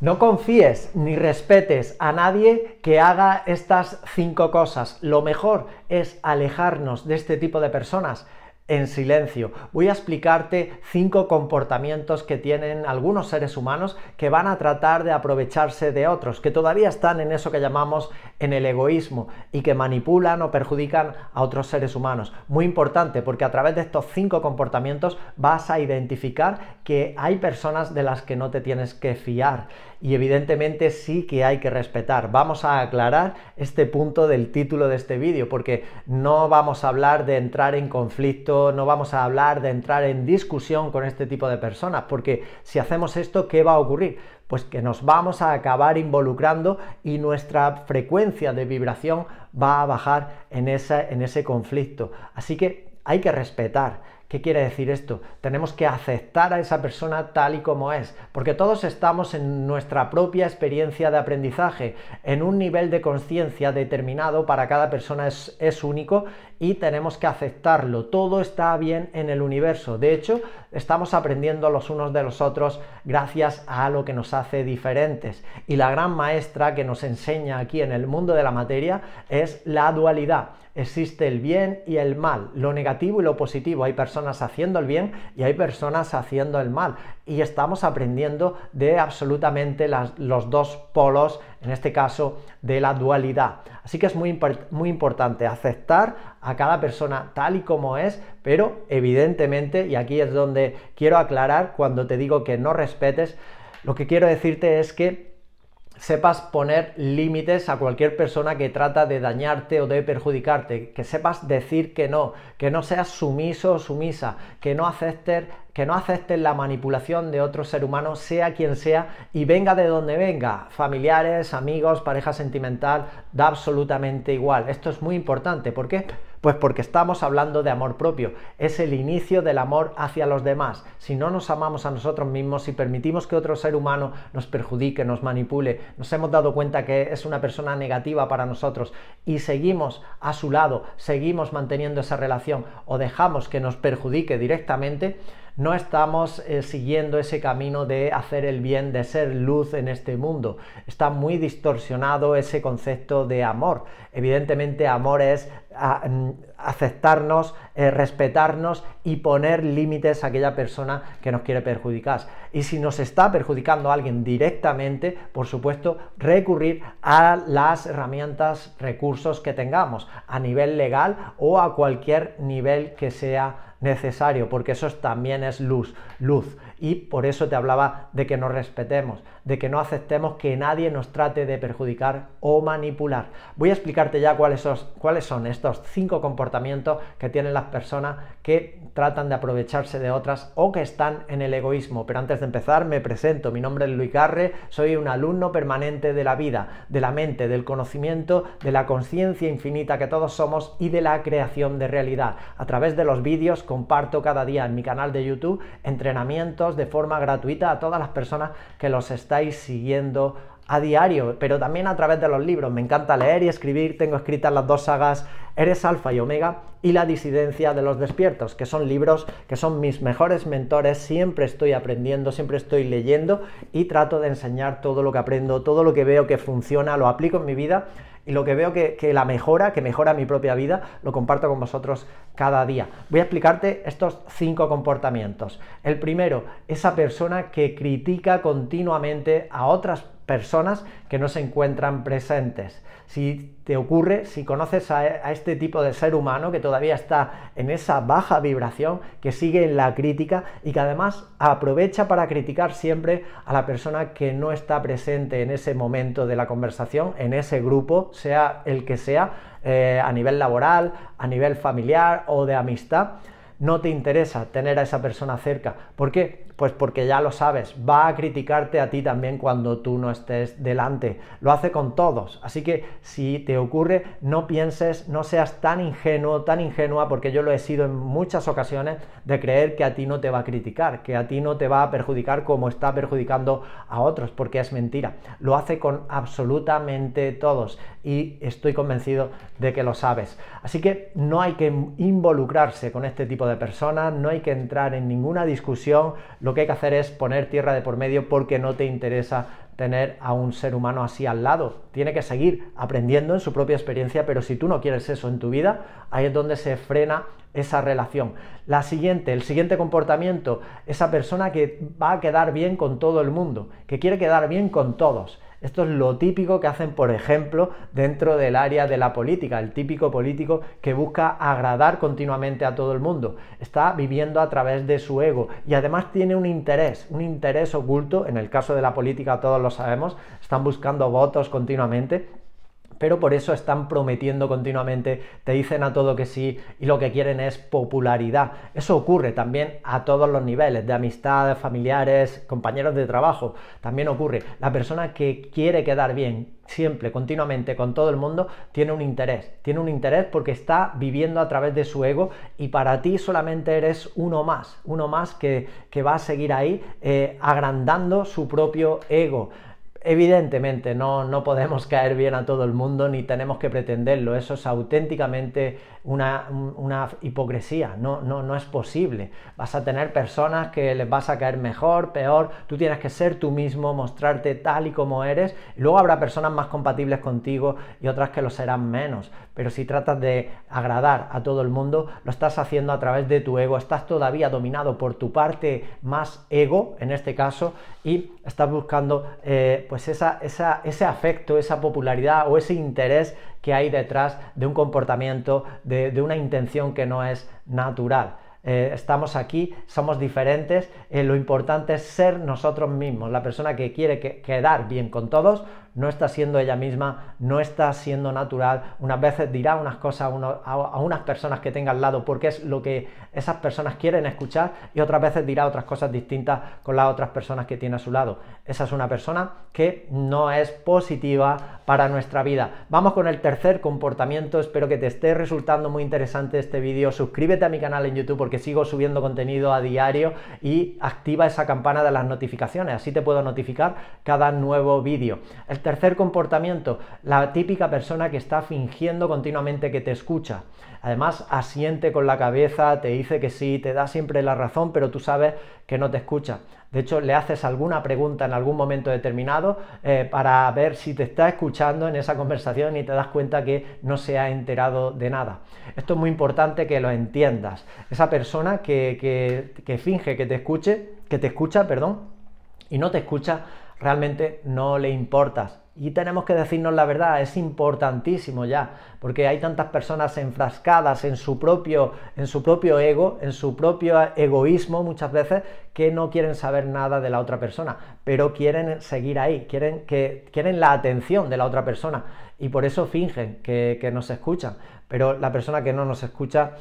No confíes ni respetes a nadie que haga estas cinco cosas. Lo mejor es alejarnos de este tipo de personas en silencio. Voy a explicarte cinco comportamientos que tienen algunos seres humanos que van a tratar de aprovecharse de otros, que todavía están en eso que llamamos en el egoísmo y que manipulan o perjudican a otros seres humanos. Muy importante porque a través de estos cinco comportamientos vas a identificar que hay personas de las que no te tienes que fiar y evidentemente sí que hay que respetar. Vamos a aclarar este punto del título de este vídeo porque no vamos a hablar de entrar en conflicto, no vamos a hablar de entrar en discusión con este tipo de personas porque si hacemos esto, ¿qué va a ocurrir? Pues que nos vamos a acabar involucrando y nuestra frecuencia de vibración va a bajar en, en ese conflicto. Así que hay que respetar ¿Qué quiere decir esto? Tenemos que aceptar a esa persona tal y como es, porque todos estamos en nuestra propia experiencia de aprendizaje, en un nivel de conciencia determinado para cada persona es, único y tenemos que aceptarlo. Todo está bien en el universo. De hecho, estamos aprendiendo los unos de los otros gracias a lo que nos hace diferentes. Y la gran maestra que nos enseña aquí en el mundo de la materia es la dualidad existe el bien y el mal, lo negativo y lo positivo. Hay personas haciendo el bien y hay personas haciendo el mal. Y estamos aprendiendo de absolutamente los dos polos, en este caso, de la dualidad. Así que es muy, muy importante aceptar a cada persona tal y como es, pero evidentemente, y aquí es donde quiero aclarar, cuando te digo que no respetes, lo que quiero decirte es que sepas poner límites a cualquier persona que trata de dañarte o de perjudicarte, que sepas decir que no, que no seas sumiso o sumisa, que no aceptes que no aceptes la manipulación de otro ser humano, sea quien sea, y venga de donde venga, familiares, amigos, pareja sentimental, da absolutamente igual. Esto es muy importante, ¿por qué? Pues porque estamos hablando de amor propio, es el inicio del amor hacia los demás. Si no nos amamos a nosotros mismos, si permitimos que otro ser humano nos perjudique, nos manipule, nos hemos dado cuenta que es una persona negativa para nosotros y seguimos a su lado, seguimos manteniendo esa relación o dejamos que nos perjudique directamente, no estamos eh, siguiendo ese camino de hacer el bien, de ser luz en este mundo. Está muy distorsionado ese concepto de amor. Evidentemente amor es ah, mm, aceptarnos, eh, respetarnos y poner límites a aquella persona que nos quiere perjudicar. Y si nos está perjudicando a alguien directamente, por supuesto, recurrir a las herramientas, recursos que tengamos a nivel legal o a cualquier nivel que sea necesario, porque eso también es luz, luz y por eso te hablaba de que nos respetemos, de que no aceptemos que nadie nos trate de perjudicar o manipular. Voy a explicarte ya cuáles son, cuáles son estos cinco comportamientos que tienen las personas que tratan de aprovecharse de otras o que están en el egoísmo. Pero antes de empezar me presento, mi nombre es Luis Garre, soy un alumno permanente de la vida, de la mente, del conocimiento, de la conciencia infinita que todos somos y de la creación de realidad. A través de los vídeos comparto cada día en mi canal de YouTube entrenamientos, de forma gratuita a todas las personas que los estáis siguiendo a diario, pero también a través de los libros. Me encanta leer y escribir, tengo escritas las dos sagas Eres Alfa y Omega y La disidencia de los despiertos, que son libros que son mis mejores mentores, siempre estoy aprendiendo, siempre estoy leyendo y trato de enseñar todo lo que aprendo, todo lo que veo que funciona, lo aplico en mi vida y lo que veo que, que, la mejora, que mejora mi propia vida, lo comparto con vosotros cada día. Voy a explicarte estos cinco comportamientos. El primero, esa persona que critica continuamente a otras personas personas que no se encuentran presentes. Si te ocurre, si conoces a, este tipo de ser humano que todavía está en esa baja vibración, que sigue en la crítica y que además aprovecha para criticar siempre a la persona que no está presente en ese momento de la conversación, en ese grupo, sea el que sea, eh, a nivel laboral, a nivel familiar o de amistad, no te interesa tener a esa persona cerca. ¿Por qué? Pues porque ya lo sabes, va a criticarte a ti también cuando tú no estés delante. Lo hace con todos. Así que si te ocurre, no pienses, no seas tan ingenuo, tan ingenua, porque yo lo he sido en muchas ocasiones, de creer que a ti no te va a criticar, que a ti no te va a perjudicar como está perjudicando a otros, porque es mentira. Lo hace con absolutamente todos y estoy convencido de que lo sabes. Así que no hay que involucrarse con este tipo de personas, no hay que entrar en ninguna discusión, lo que hay que hacer es poner tierra de por medio porque no te interesa tener a un ser humano así al lado. Tiene que seguir aprendiendo en su propia experiencia, pero si tú no quieres eso en tu vida, ahí es donde se frena esa relación. La siguiente, el siguiente comportamiento, esa persona que va a quedar bien con todo el mundo, que quiere quedar bien con todos. Esto es lo típico que hacen, por ejemplo, dentro del área de la política, el típico político que busca agradar continuamente a todo el mundo. Está viviendo a través de su ego y además tiene un interés, un interés oculto, en el caso de la política todos lo sabemos, están buscando votos continuamente pero por eso están prometiendo continuamente, te dicen a todo que sí y lo que quieren es popularidad. Eso ocurre también a todos los niveles, de amistades, familiares, compañeros de trabajo, también ocurre. La persona que quiere quedar bien, siempre, continuamente, con todo el mundo, tiene un interés. Tiene un interés porque está viviendo a través de su ego y para ti solamente eres uno más, uno más que, va a seguir ahí eh, agrandando su propio ego. Evidentemente no, no podemos caer bien a todo el mundo ni tenemos que pretenderlo, eso es auténticamente una, hipocresía, no, no, no, es posible. Vas a tener personas que les vas a caer mejor, peor, tú tienes que ser tú mismo, mostrarte tal y como eres, luego habrá personas más compatibles contigo y otras que lo serán menos, pero si tratas de agradar a todo el mundo, lo estás haciendo a través de tu ego, estás todavía dominado por tu parte más ego, en este caso, y estás buscando... Eh, pues, pues ese afecto, esa popularidad o ese interés que hay detrás de un comportamiento, de una intención que no es natural. Eh, estamos aquí, somos diferentes, eh, lo importante es ser nosotros mismos. La persona que quiere quedar bien con todos no está siendo ella misma, no está siendo natural. Unas veces dirá unas cosas a, a unas personas que tenga al lado porque es lo que esas personas quieren escuchar y otras veces dirá otras cosas distintas con las otras personas que tiene a su lado. Esa es una persona que no es positiva para nuestra vida. Vamos con el tercer comportamiento, espero que te esté resultando muy interesante este vídeo. Suscríbete a mi canal en YouTube porque sigo subiendo contenido a diario y activa esa campana de las notificaciones, así te puedo notificar cada nuevo vídeo. El tercer comportamiento, la típica persona que está fingiendo continuamente que te escucha. Además, asiente con la cabeza, te dice que sí, te da siempre la razón, pero tú sabes que no te escucha. De hecho, le haces alguna pregunta en algún momento determinado eh, para ver si te está escuchando en esa conversación y te das cuenta que no se ha enterado de nada. Esto es muy importante que lo entiendas. Esa persona que, que finge que te escuche, que te escucha, perdón, y no te escucha, realmente no le importas y tenemos que decirnos la verdad, es importantísimo ya, porque hay tantas personas enfrascadas en su propio, en su propio ego, en su propio egoísmo muchas veces, que no quieren saber nada de la otra persona, pero quieren seguir ahí, quieren, que, quieren la atención de la otra persona y por eso fingen que, que nos escuchan. Pero la persona que no nos escucha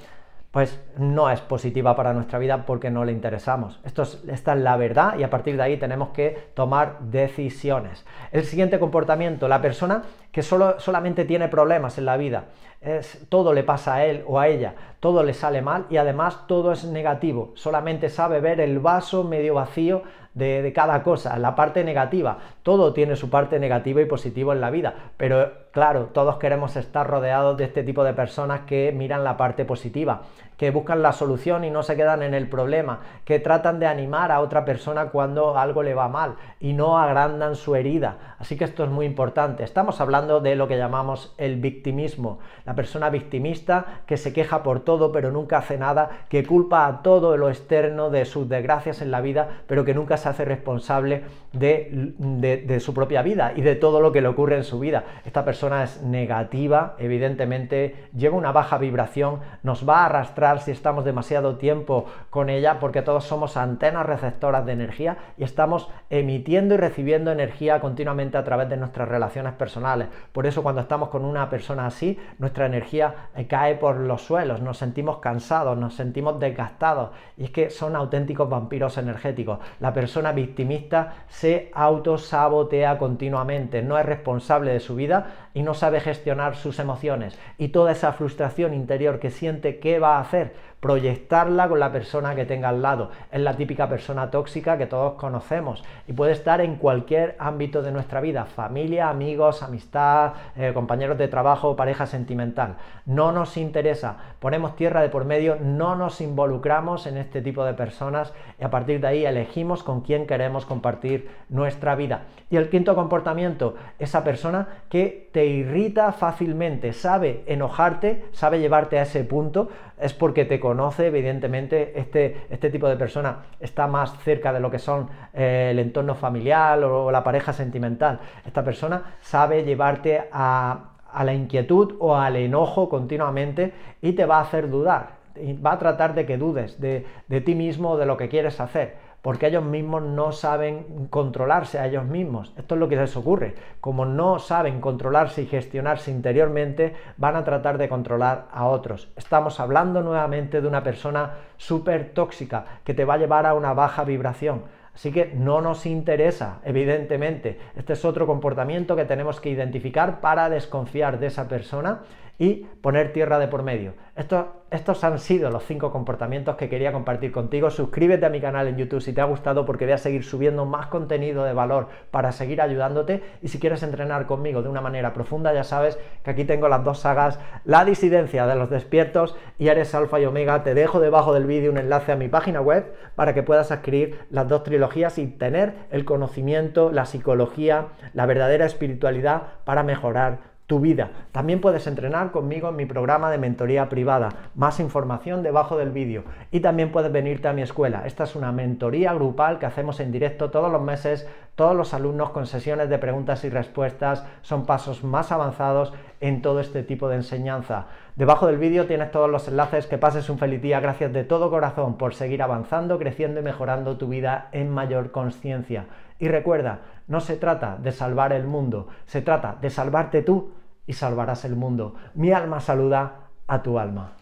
pues no es positiva para nuestra vida porque no le interesamos. Esto esta es la verdad y a partir de ahí tenemos que tomar decisiones. El siguiente comportamiento, la persona que solo, solamente tiene problemas en la vida, es, todo le pasa a él o a ella, todo le sale mal y además todo es negativo, solamente sabe ver el vaso medio vacío de, de cada cosa, la parte negativa, todo tiene su parte negativa y positiva en la vida, pero Claro, todos queremos estar rodeados de este tipo de personas que miran la parte positiva, que buscan la solución y no se quedan en el problema, que tratan de animar a otra persona cuando algo le va mal y no agrandan su herida. Así que esto es muy importante. Estamos hablando de lo que llamamos el victimismo, la persona victimista que se queja por todo pero nunca hace nada, que culpa a todo lo externo de sus desgracias en la vida pero que nunca se hace responsable de, de su propia vida y de todo lo que le ocurre en su vida. Esta persona es negativa, evidentemente llega una baja vibración, nos va a arrastrar si estamos demasiado tiempo con ella, porque todos somos antenas receptoras de energía y estamos emitiendo y recibiendo energía continuamente a través de nuestras relaciones personales. Por eso cuando estamos con una persona así, nuestra energía eh, cae por los suelos, nos sentimos cansados, nos sentimos desgastados y es que son auténticos vampiros energéticos. La persona victimista se autosabotea continuamente, no es responsable de su vida y no sabe gestionar sus emociones y toda esa frustración interior que siente, ¿qué va a hacer? proyectarla con la persona que tenga al lado. Es la típica persona tóxica que todos conocemos y puede estar en cualquier ámbito de nuestra vida, familia, amigos, amistad, eh, compañeros de trabajo, pareja sentimental. No nos interesa, ponemos tierra de por medio, no nos involucramos en este tipo de personas y a partir de ahí elegimos con quién queremos compartir nuestra vida. Y el quinto comportamiento, esa persona que te irrita fácilmente, sabe enojarte, sabe llevarte a ese punto, es porque te conoce, evidentemente, este, este, tipo de persona está más cerca de lo que son eh, el entorno familiar o, la pareja sentimental. Esta persona sabe llevarte a la inquietud o al enojo continuamente y te va a hacer dudar va a tratar de que dudes de, ti mismo o de lo que quieres hacer, porque ellos mismos no saben controlarse a ellos mismos. Esto es lo que les ocurre. Como no saben controlarse y gestionarse interiormente, van a tratar de controlar a otros. Estamos hablando nuevamente de una persona súper tóxica que te va a llevar a una baja vibración Así que no nos interesa, evidentemente. Este es otro comportamiento que tenemos que identificar para desconfiar de esa persona y poner tierra de por medio. Estos, estos han sido los cinco comportamientos que quería compartir contigo. Suscríbete a mi canal en YouTube si te ha gustado porque voy a seguir subiendo más contenido de valor para seguir ayudándote. Y si quieres entrenar conmigo de una manera profunda, ya sabes que aquí tengo las dos sagas, La disidencia de los despiertos y Ares Alfa y Omega. Te dejo debajo del vídeo un enlace a mi página web para que puedas adquirir las dos trilogías sin tener el conocimiento, la psicología, la verdadera espiritualidad para mejorar tu vida. También puedes entrenar conmigo en mi programa de mentoría privada. Más información debajo del vídeo. Y también puedes venirte a mi escuela. Esta es una mentoría grupal que hacemos en directo todos los meses, todos los alumnos con sesiones de preguntas y respuestas. Son pasos más avanzados en todo este tipo de enseñanza. Debajo del vídeo tienes todos los enlaces. Que pases un feliz día. Gracias de todo corazón por seguir avanzando, creciendo y mejorando tu vida en mayor conciencia. Y recuerda, no se trata de salvar el mundo, se trata de salvarte tú y salvarás el mundo. Mi alma saluda a tu alma.